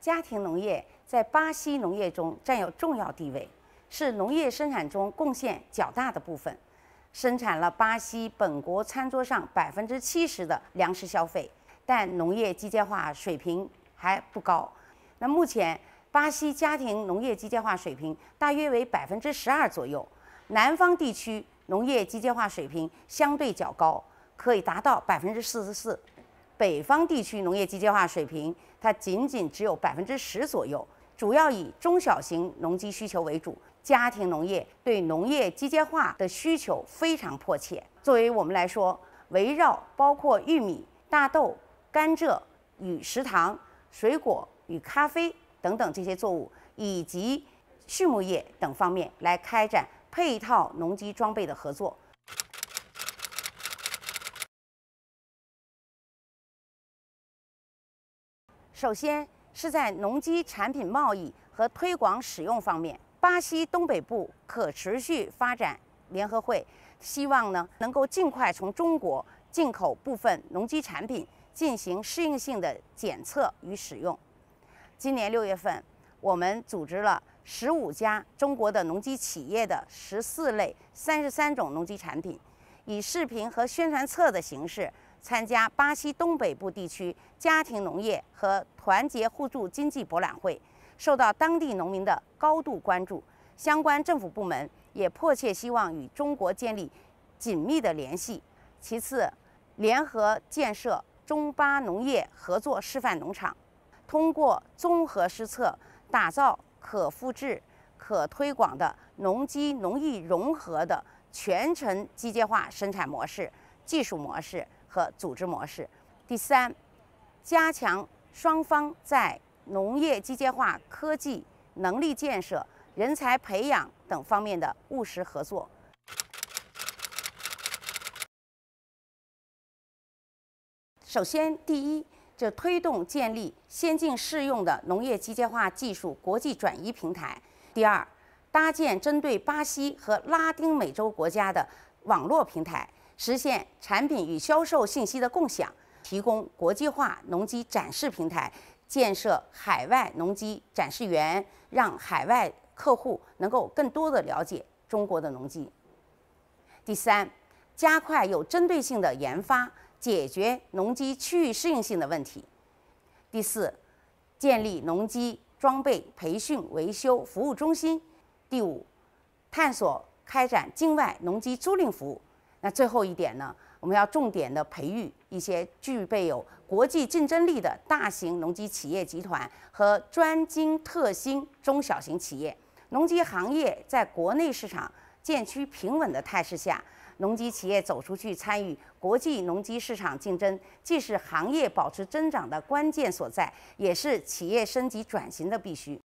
家庭农业在巴西农业中占有重要地位，是农业生产中贡献较大的部分，生产了巴西本国餐桌上百分之七十的粮食消费。但农业机械化水平还不高。那目前巴西家庭农业机械化水平大约为百分之十二左右，南方地区农业机械化水平相对较高，可以达到百分之四十四。北方地区农业机械化水平，它仅仅只有百分之十左右，主要以中小型农机需求为主。家庭农业对农业机械化的需求非常迫切。作为我们来说，围绕包括玉米、大豆、甘蔗与食糖、水果与咖啡等等这些作物，以及畜牧业等方面来开展配套农机装备的合作。首先是在农机产品贸易和推广使用方面，巴西东北部可持续发展联合会希望呢能够尽快从中国进口部分农机产品，进行适应性的检测与使用。今年六月份，我们组织了十五家中国的农机企业的十四类三十三种农机产品，以视频和宣传册的形式。参加巴西东北部地区家庭农业和团结互助经济博览会，受到当地农民的高度关注。相关政府部门也迫切希望与中国建立紧密的联系。其次，联合建设中巴农业合作示范农场，通过综合施策，打造可复制、可推广的农机农艺融合的全程机械化生产模式、技术模式。和组织模式。第三，加强双方在农业机械化、科技能力建设、人才培养等方面的务实合作。首先，第一，就推动建立先进适用的农业机械化技术国际转移平台；第二，搭建针对巴西和拉丁美洲国家的网络平台。实现产品与销售信息的共享，提供国际化农机展示平台，建设海外农机展示园，让海外客户能够更多的了解中国的农机。第三，加快有针对性的研发，解决农机区域适应性的问题。第四，建立农机装备培训维修服务中心。第五，探索开展境外农机租赁服务。那最后一点呢？我们要重点的培育一些具备有国际竞争力的大型农机企业集团和专精特新中小型企业。农机行业在国内市场渐趋平稳的态势下，农机企业走出去参与国际农机市场竞争，既是行业保持增长的关键所在，也是企业升级转型的必须。